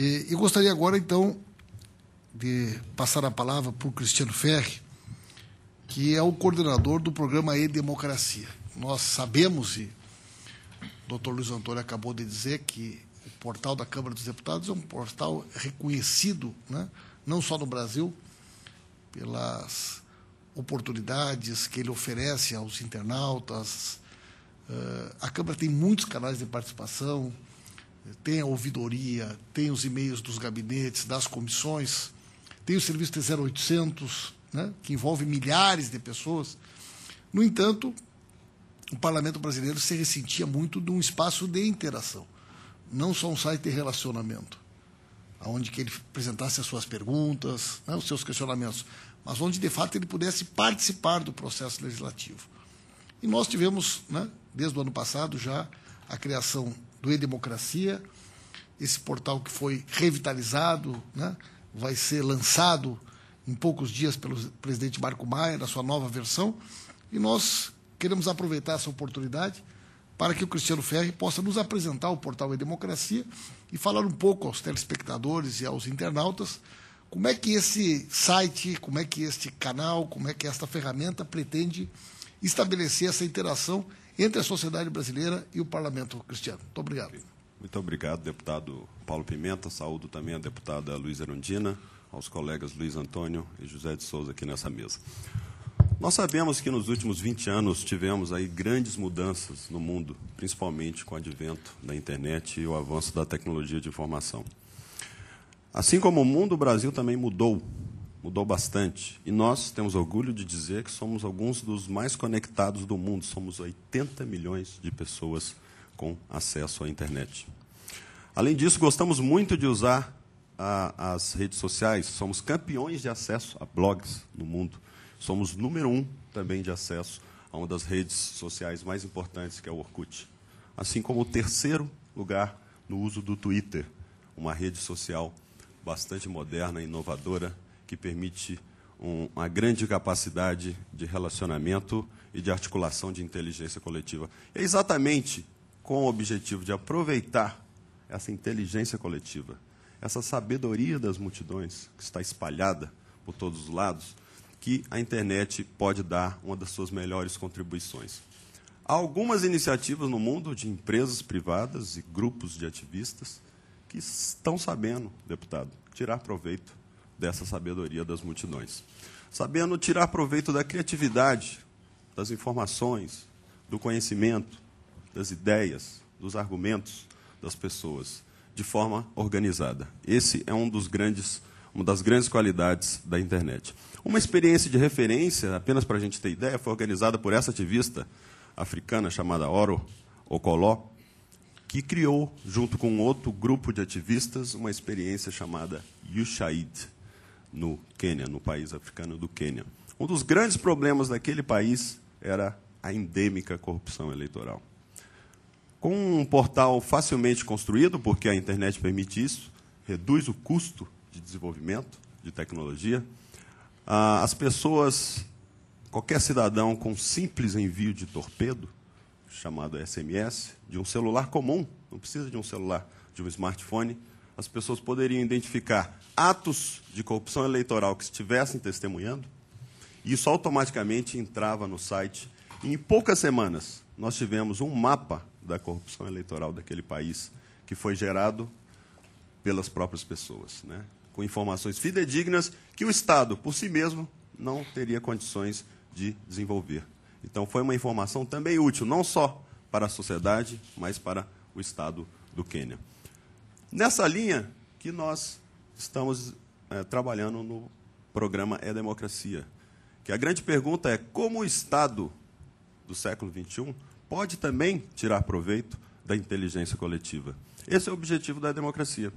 E, gostaria agora, então, de passar a palavra para o Cristiano Ferri, que é o coordenador do programa E-Democracia. Nós sabemos, e o doutor Luiz Antônio acabou de dizer, que o portal da Câmara dos Deputados é um portal reconhecido, né, não só no Brasil, pelas oportunidades que ele oferece aos internautas. Eh, a Câmara tem muitos canais de participação, tem a ouvidoria, tem os e-mails dos gabinetes, das comissões, tem o serviço T0800, né, que envolve milhares de pessoas. No entanto, o parlamento brasileiro se ressentia muito de um espaço de interação, não só um site de relacionamento, onde que ele apresentasse as suas perguntas, né, os seus questionamentos, mas onde, de fato, ele pudesse participar do processo legislativo. E nós tivemos, né, desde o ano passado, já a criação do E-Democracia, esse portal que foi revitalizado, né? vai ser lançado em poucos dias pelo presidente Marco Maia, na sua nova versão, e nós queremos aproveitar essa oportunidade para que o Cristiano Ferri possa nos apresentar o portal E-Democracia e falar um pouco aos telespectadores e aos internautas como é que esse site, como é que este canal, como é que esta ferramenta pretende estabelecer essa interação entre a sociedade brasileira e o parlamento cristiano. Muito obrigado. Muito obrigado, deputado Paulo Pimenta. Saúdo também a deputada Luiz Arundina, aos colegas Luiz Antônio e José de Souza aqui nessa mesa. Nós sabemos que nos últimos 20 anos tivemos aí grandes mudanças no mundo, principalmente com o advento da internet e o avanço da tecnologia de informação. Assim como o mundo, o Brasil também mudou mudou bastante. E nós temos orgulho de dizer que somos alguns dos mais conectados do mundo. Somos 80 milhões de pessoas com acesso à internet. Além disso, gostamos muito de usar a, as redes sociais. Somos campeões de acesso a blogs no mundo. Somos número um também de acesso a uma das redes sociais mais importantes, que é o Orkut. Assim como o terceiro lugar no uso do Twitter, uma rede social bastante moderna, e inovadora que permite um, uma grande capacidade de relacionamento e de articulação de inteligência coletiva. É exatamente com o objetivo de aproveitar essa inteligência coletiva, essa sabedoria das multidões que está espalhada por todos os lados, que a internet pode dar uma das suas melhores contribuições. Há algumas iniciativas no mundo de empresas privadas e grupos de ativistas que estão sabendo, deputado, tirar proveito dessa sabedoria das multidões. Sabendo tirar proveito da criatividade, das informações, do conhecimento, das ideias, dos argumentos das pessoas, de forma organizada. Esse é um dos grandes, uma das grandes qualidades da internet. Uma experiência de referência, apenas para a gente ter ideia, foi organizada por essa ativista africana chamada Oro Okoló, que criou, junto com outro grupo de ativistas, uma experiência chamada Yushaid, no Quênia, no país africano do Quênia. Um dos grandes problemas daquele país era a endêmica corrupção eleitoral. Com um portal facilmente construído, porque a internet permite isso, reduz o custo de desenvolvimento de tecnologia, as pessoas, qualquer cidadão com simples envio de torpedo, chamado SMS, de um celular comum, não precisa de um celular, de um smartphone, as pessoas poderiam identificar atos de corrupção eleitoral que estivessem testemunhando, e isso automaticamente entrava no site. E em poucas semanas, nós tivemos um mapa da corrupção eleitoral daquele país, que foi gerado pelas próprias pessoas, né? com informações fidedignas que o Estado, por si mesmo, não teria condições de desenvolver. Então, foi uma informação também útil, não só para a sociedade, mas para o Estado do Quênia. Nessa linha que nós estamos é, trabalhando no programa É Democracia, que a grande pergunta é como o Estado do século XXI pode também tirar proveito da inteligência coletiva. Esse é o objetivo da é democracia.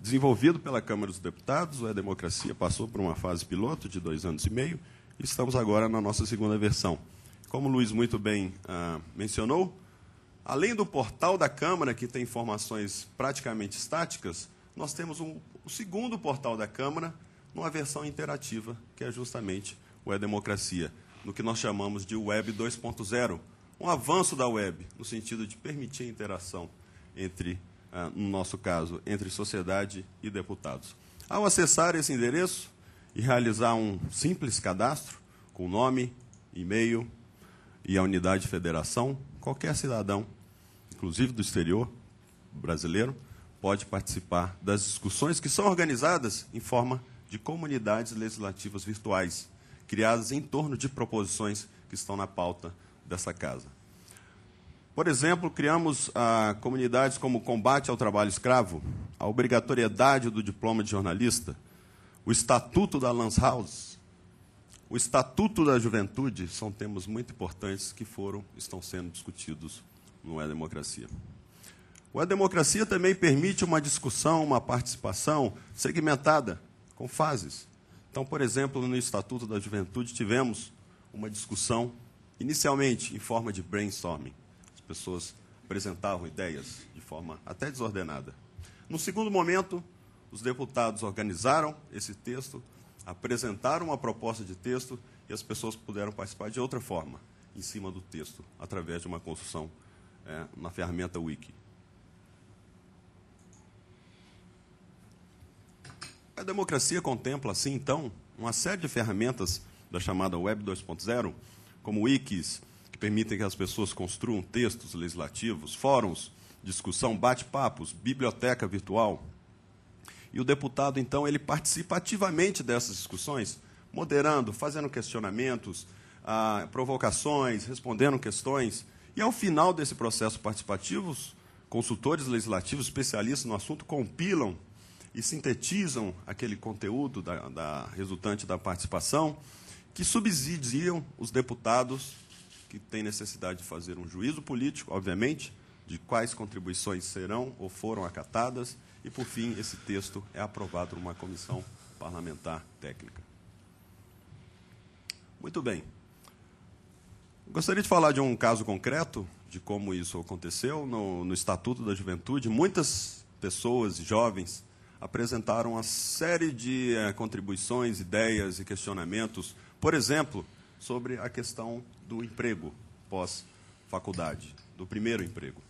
Desenvolvido pela Câmara dos Deputados, a é democracia passou por uma fase piloto de dois anos e meio e estamos agora na nossa segunda versão. Como o Luiz muito bem ah, mencionou, Além do portal da Câmara, que tem informações praticamente estáticas, nós temos um, o segundo portal da Câmara, numa versão interativa, que é justamente o E-Democracia, é no que nós chamamos de Web 2.0, um avanço da web, no sentido de permitir a interação entre, ah, no nosso caso, entre sociedade e deputados. Ao acessar esse endereço e realizar um simples cadastro, com nome, e-mail e a unidade federação, qualquer cidadão inclusive do exterior brasileiro, pode participar das discussões que são organizadas em forma de comunidades legislativas virtuais, criadas em torno de proposições que estão na pauta dessa casa. Por exemplo, criamos ah, comunidades como combate ao trabalho escravo, a obrigatoriedade do diploma de jornalista, o estatuto da Lance House, o estatuto da juventude, são temas muito importantes que foram estão sendo discutidos não é democracia. Ou a democracia também permite uma discussão, uma participação segmentada, com fases. Então, por exemplo, no Estatuto da Juventude tivemos uma discussão, inicialmente em forma de brainstorming. As pessoas apresentavam ideias de forma até desordenada. No segundo momento, os deputados organizaram esse texto, apresentaram uma proposta de texto e as pessoas puderam participar de outra forma, em cima do texto, através de uma construção é, na ferramenta Wiki. A democracia contempla, assim, então, uma série de ferramentas da chamada Web 2.0, como wikis, que permitem que as pessoas construam textos legislativos, fóruns, discussão, bate-papos, biblioteca virtual. E o deputado, então, ele participa ativamente dessas discussões, moderando, fazendo questionamentos, ah, provocações, respondendo questões, e ao final desse processo participativo, consultores legislativos, especialistas no assunto, compilam e sintetizam aquele conteúdo da, da resultante da participação, que subsidiam os deputados que têm necessidade de fazer um juízo político, obviamente, de quais contribuições serão ou foram acatadas, e, por fim, esse texto é aprovado por uma comissão parlamentar técnica. Muito bem. Gostaria de falar de um caso concreto de como isso aconteceu. No, no Estatuto da Juventude, muitas pessoas, jovens, apresentaram uma série de eh, contribuições, ideias e questionamentos, por exemplo, sobre a questão do emprego pós-faculdade, do primeiro emprego.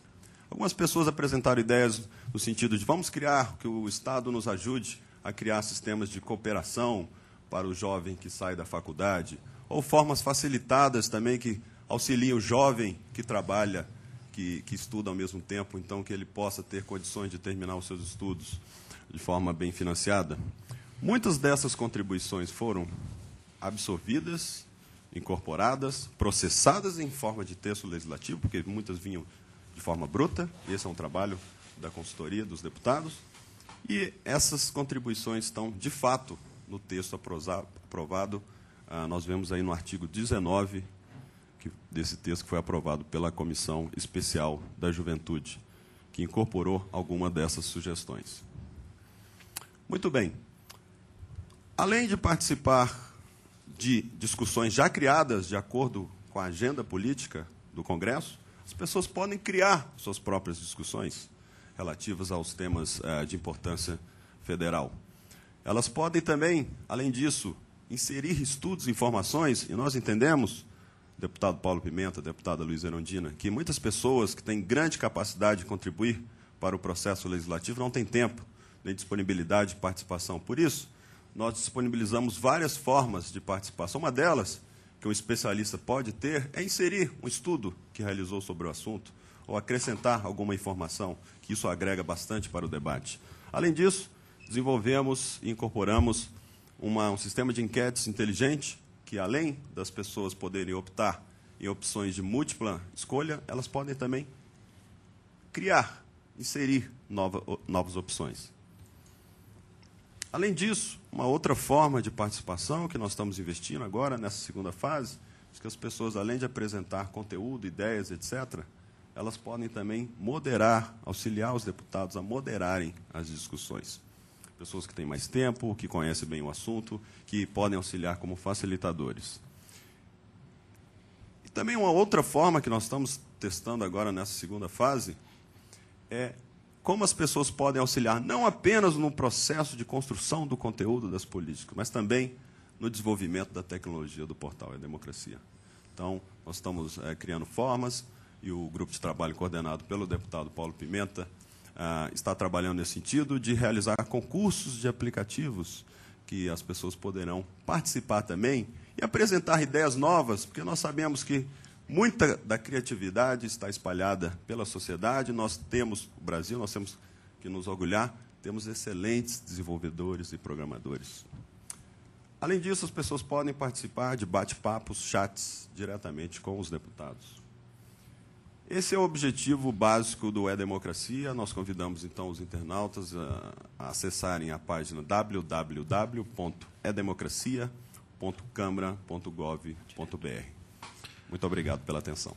Algumas pessoas apresentaram ideias no sentido de vamos criar, que o Estado nos ajude a criar sistemas de cooperação para o jovem que sai da faculdade, ou formas facilitadas também que auxiliem o jovem que trabalha, que, que estuda ao mesmo tempo, então que ele possa ter condições de terminar os seus estudos de forma bem financiada. Muitas dessas contribuições foram absorvidas, incorporadas, processadas em forma de texto legislativo, porque muitas vinham de forma bruta, esse é um trabalho da consultoria dos deputados, e essas contribuições estão, de fato, no texto aprovado ah, nós vemos aí no artigo 19 que, desse texto que foi aprovado pela Comissão Especial da Juventude, que incorporou alguma dessas sugestões. Muito bem. Além de participar de discussões já criadas de acordo com a agenda política do Congresso, as pessoas podem criar suas próprias discussões relativas aos temas eh, de importância federal. Elas podem também, além disso, inserir estudos, informações, e nós entendemos, deputado Paulo Pimenta, deputada Luiz Erondina, que muitas pessoas que têm grande capacidade de contribuir para o processo legislativo não têm tempo, nem disponibilidade de participação. Por isso, nós disponibilizamos várias formas de participação. Uma delas, que um especialista pode ter, é inserir um estudo que realizou sobre o assunto ou acrescentar alguma informação, que isso agrega bastante para o debate. Além disso, desenvolvemos e incorporamos uma, um sistema de enquetes inteligente que, além das pessoas poderem optar em opções de múltipla escolha, elas podem também criar, inserir nova, novas opções. Além disso, uma outra forma de participação que nós estamos investindo agora nessa segunda fase, é que as pessoas, além de apresentar conteúdo, ideias, etc., elas podem também moderar, auxiliar os deputados a moderarem as discussões pessoas que têm mais tempo, que conhecem bem o assunto, que podem auxiliar como facilitadores. E também uma outra forma que nós estamos testando agora nessa segunda fase é como as pessoas podem auxiliar não apenas no processo de construção do conteúdo das políticas, mas também no desenvolvimento da tecnologia do portal e democracia. Então, nós estamos é, criando formas e o grupo de trabalho coordenado pelo deputado Paulo Pimenta ah, está trabalhando nesse sentido de realizar concursos de aplicativos que as pessoas poderão participar também e apresentar ideias novas, porque nós sabemos que muita da criatividade está espalhada pela sociedade. Nós temos, o Brasil, nós temos que nos orgulhar, temos excelentes desenvolvedores e programadores. Além disso, as pessoas podem participar de bate-papos, chats diretamente com os deputados. Esse é o objetivo básico do É Democracia. Nós convidamos então os internautas a, a acessarem a página www.edemocracia.câmara.gov.br. Muito obrigado pela atenção.